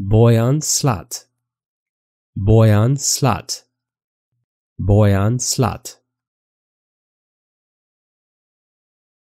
Boyan slut. Boyan slut. Boyan slut.